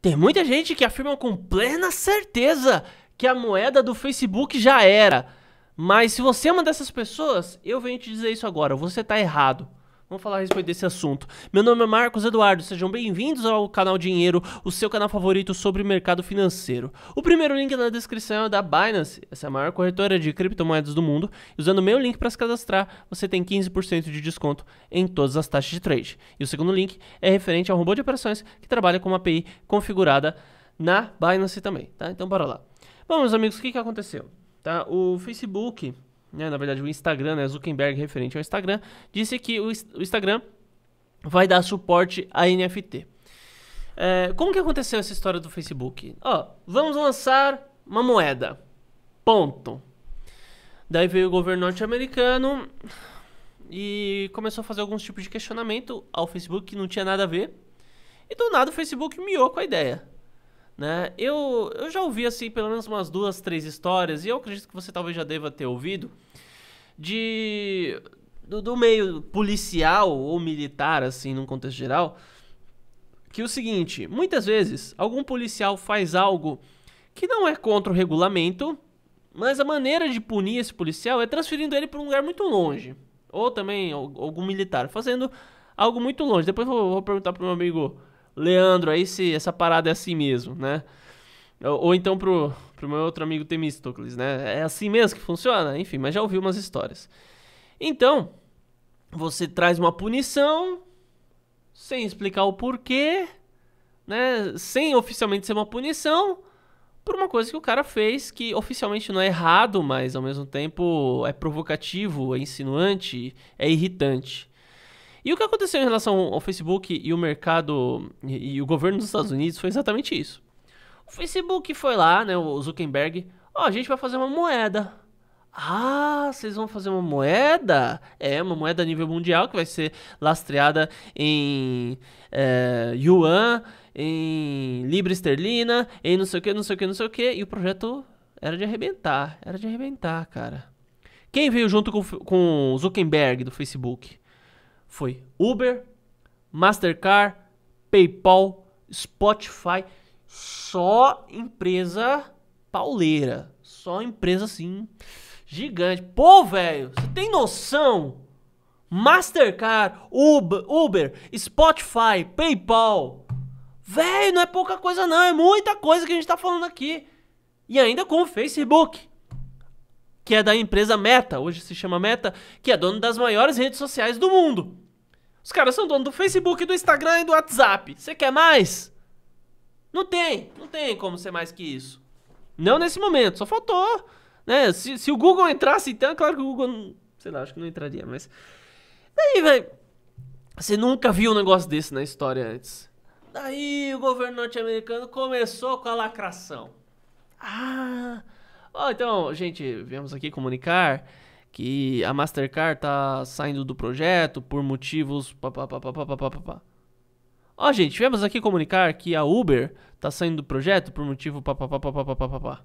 Tem muita gente que afirma com plena certeza que a moeda do Facebook já era. Mas se você é uma dessas pessoas, eu venho te dizer isso agora, você está errado. Vamos falar a respeito desse assunto. Meu nome é Marcos Eduardo, sejam bem-vindos ao canal Dinheiro, o seu canal favorito sobre mercado financeiro. O primeiro link na descrição é da Binance, essa é a maior corretora de criptomoedas do mundo. Usando meu link para se cadastrar, você tem 15% de desconto em todas as taxas de trade. E o segundo link é referente ao robô de operações que trabalha com uma API configurada na Binance também, tá? Então bora lá. Bom, meus amigos, o que, que aconteceu? Tá? O Facebook né, na verdade o Instagram, né, Zuckerberg referente ao Instagram, disse que o, o Instagram vai dar suporte a NFT. É, como que aconteceu essa história do Facebook? Ó, vamos lançar uma moeda. Ponto. Daí veio o governo norte-americano e começou a fazer alguns tipos de questionamento ao Facebook que não tinha nada a ver. E do nada o Facebook miou com a ideia. Né? Eu, eu já ouvi assim pelo menos umas duas, três histórias, e eu acredito que você talvez já deva ter ouvido, de do, do meio policial ou militar, assim, num contexto geral, que é o seguinte: muitas vezes algum policial faz algo que não é contra o regulamento, mas a maneira de punir esse policial é transferindo ele para um lugar muito longe. Ou também algum militar, fazendo algo muito longe. Depois eu vou, vou perguntar para meu amigo Leandro, aí se essa parada é assim mesmo, né? Ou, ou então pro, pro meu outro amigo Temístocles, né? É assim mesmo que funciona? Enfim, mas já ouvi umas histórias. Então, você traz uma punição sem explicar o porquê, né? Sem oficialmente ser uma punição por uma coisa que o cara fez que oficialmente não é errado, mas ao mesmo tempo é provocativo, é insinuante, é irritante. E o que aconteceu em relação ao Facebook e o mercado e, e o governo dos Estados Unidos foi exatamente isso. O Facebook foi lá, né, o Zuckerberg, ó, oh, a gente vai fazer uma moeda. Ah, vocês vão fazer uma moeda? É, uma moeda a nível mundial que vai ser lastreada em é, yuan, em libra esterlina, em não sei o que, não sei o que, não sei o que. E o projeto era de arrebentar, era de arrebentar, cara. Quem veio junto com, com o Zuckerberg do Facebook? foi Uber, Mastercard, PayPal, Spotify, só empresa pauleira, só empresa assim gigante. Pô, velho, você tem noção? Mastercard, Uber, Uber, Spotify, PayPal. Velho, não é pouca coisa não, é muita coisa que a gente tá falando aqui. E ainda com o Facebook que é da empresa Meta, hoje se chama Meta, que é dono das maiores redes sociais do mundo. Os caras são dono do Facebook, do Instagram e do WhatsApp. Você quer mais? Não tem, não tem como ser mais que isso. Não nesse momento, só faltou. Né? Se, se o Google entrasse, então, é claro que o Google. Não, sei lá, acho que não entraria, mas. Daí, velho. Você nunca viu um negócio desse na história antes. Daí o governo norte-americano começou com a lacração. Ah, Oh, então, gente, viemos aqui comunicar que a Mastercard tá saindo do projeto por motivos. papapá. Ó, oh, gente, viemos aqui comunicar que a Uber tá saindo do projeto por motivo. papapá.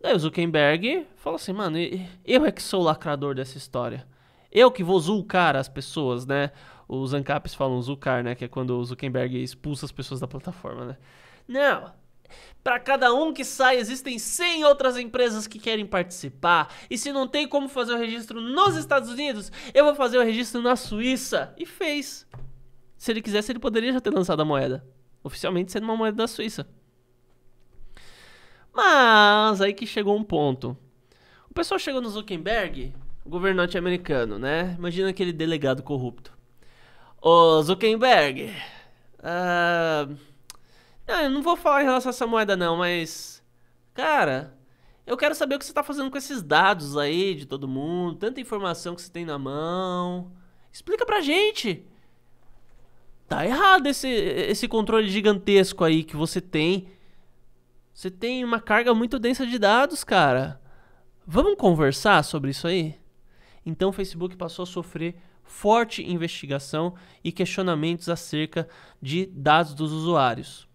Daí o Zuckerberg falou assim, mano, eu é que sou o lacrador dessa história. Eu que vou zulcar as pessoas, né? Os ANCAPs falam zulcar, né? Que é quando o Zuckerberg expulsa as pessoas da plataforma, né? Não, para cada um que sai, existem 100 outras empresas que querem participar. E se não tem como fazer o registro nos Estados Unidos, eu vou fazer o registro na Suíça. E fez. Se ele quisesse, ele poderia já ter lançado a moeda. Oficialmente sendo uma moeda da Suíça. Mas aí que chegou um ponto. O pessoal chegou no Zuckerberg, o governo norte-americano, né? Imagina aquele delegado corrupto. Ô Zuckerberg, uh, não, eu não vou falar em relação a essa moeda, não, mas. Cara, eu quero saber o que você está fazendo com esses dados aí de todo mundo, tanta informação que você tem na mão. Explica pra gente. Tá errado esse, esse controle gigantesco aí que você tem. Você tem uma carga muito densa de dados, cara. Vamos conversar sobre isso aí? Então o Facebook passou a sofrer forte investigação e questionamentos acerca de dados dos usuários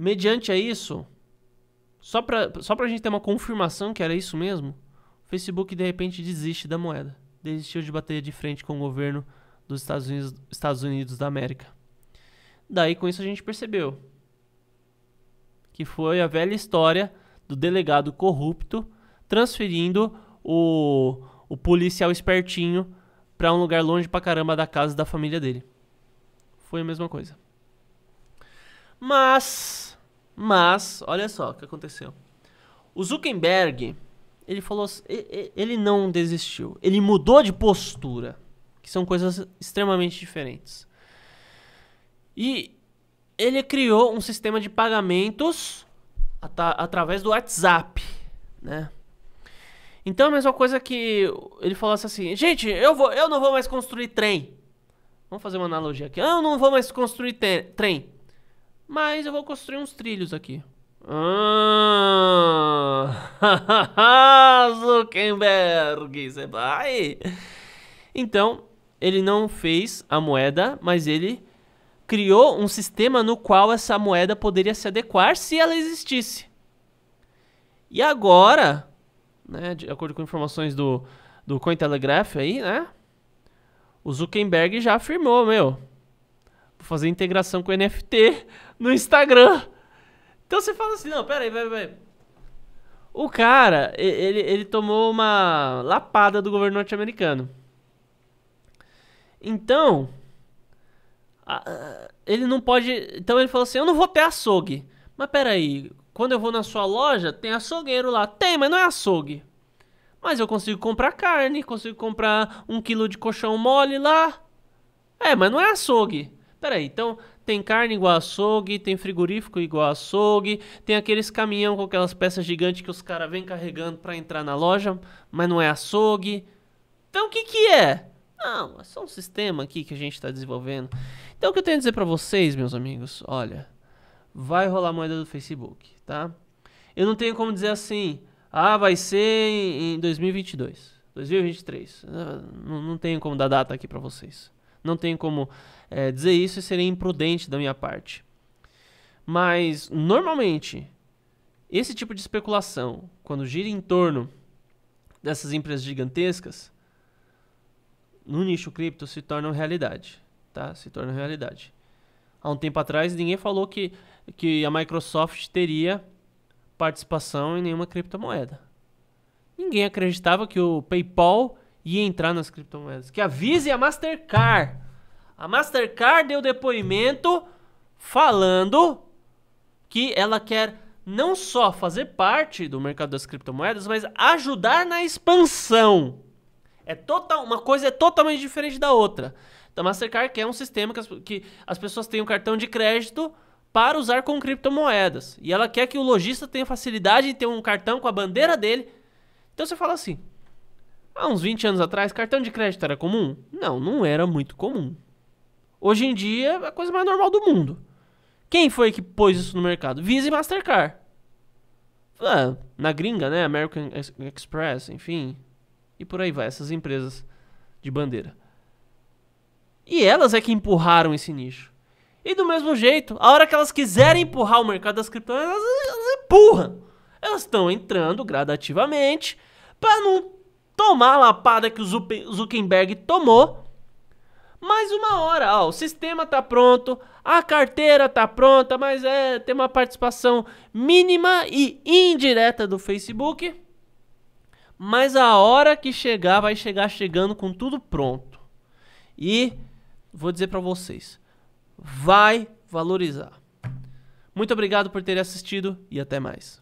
mediante a isso, só para só pra gente ter uma confirmação que era isso mesmo, o Facebook de repente desiste da moeda. Desistiu de bater de frente com o governo dos Estados Unidos, Estados Unidos da América. Daí com isso a gente percebeu que foi a velha história do delegado corrupto transferindo o, o policial espertinho para um lugar longe pra caramba da casa da família dele. Foi a mesma coisa. Mas mas, olha só o que aconteceu. O Zuckerberg, ele falou, ele não desistiu. Ele mudou de postura, que são coisas extremamente diferentes. E ele criou um sistema de pagamentos at através do WhatsApp, né? Então a mesma coisa que ele falasse assim, gente, eu, vou, eu não vou mais construir trem. Vamos fazer uma analogia aqui. Ah, eu não vou mais construir trem. Mas eu vou construir uns trilhos aqui. Ah, Zuckerberg, você vai? Então, ele não fez a moeda, mas ele criou um sistema no qual essa moeda poderia se adequar se ela existisse. E agora, né, de acordo com informações do, do Cointelegraph aí, né, o Zuckerberg já afirmou, meu, Vou fazer integração com NFT no Instagram. Então você fala assim, não, peraí, peraí, peraí. O cara, ele, ele tomou uma lapada do governo norte-americano. Então, ele não pode. Então ele falou assim: eu não vou ter açougue. Mas peraí, quando eu vou na sua loja, tem açougueiro lá. Tem, mas não é açougue. Mas eu consigo comprar carne, consigo comprar um quilo de colchão mole lá. É, mas não é açougue. Peraí, então tem carne igual açougue, tem frigorífico igual açougue, tem aqueles caminhão com aquelas peças gigantes que os caras vêm carregando para entrar na loja, mas não é açougue. Então o que que é? Não, é só um sistema aqui que a gente está desenvolvendo. Então o que eu tenho a dizer para vocês, meus amigos, olha, vai rolar moeda do Facebook, tá? Eu não tenho como dizer assim, ah, vai ser em 2022, 2023. Não, não tenho como dar data aqui para vocês não tem como é, dizer isso e seria imprudente da minha parte. Mas, normalmente, esse tipo de especulação, quando gira em torno dessas empresas gigantescas, no nicho cripto se torna realidade, tá? Se torna realidade. Há um tempo atrás ninguém falou que, que a Microsoft teria participação em nenhuma criptomoeda. Ninguém acreditava que o PayPal e entrar nas criptomoedas. Que avise a Mastercard. A Mastercard deu depoimento falando que ela quer não só fazer parte do mercado das criptomoedas, mas ajudar na expansão. É total, uma coisa é totalmente diferente da outra. Então, a Mastercard quer um sistema que as, que as pessoas tenham cartão de crédito para usar com criptomoedas. E ela quer que o lojista tenha facilidade em ter um cartão com a bandeira dele. Então você fala assim: Há uns 20 anos atrás, cartão de crédito era comum? Não, não era muito comum. Hoje em dia, é a coisa mais normal do mundo. Quem foi que pôs isso no mercado? Visa e Mastercard. Ah, na gringa, né? American Express, enfim. E por aí vai, essas empresas de bandeira. E elas é que empurraram esse nicho. E do mesmo jeito, a hora que elas quiserem empurrar o mercado das criptomoedas, elas, elas empurram. Elas estão entrando gradativamente para não tomar a lapada que o Zuckerberg tomou. Mais uma hora, ó, o sistema tá pronto, a carteira tá pronta, mas é tem uma participação mínima e indireta do Facebook. Mas a hora que chegar vai chegar chegando com tudo pronto. E vou dizer para vocês, vai valorizar. Muito obrigado por ter assistido e até mais.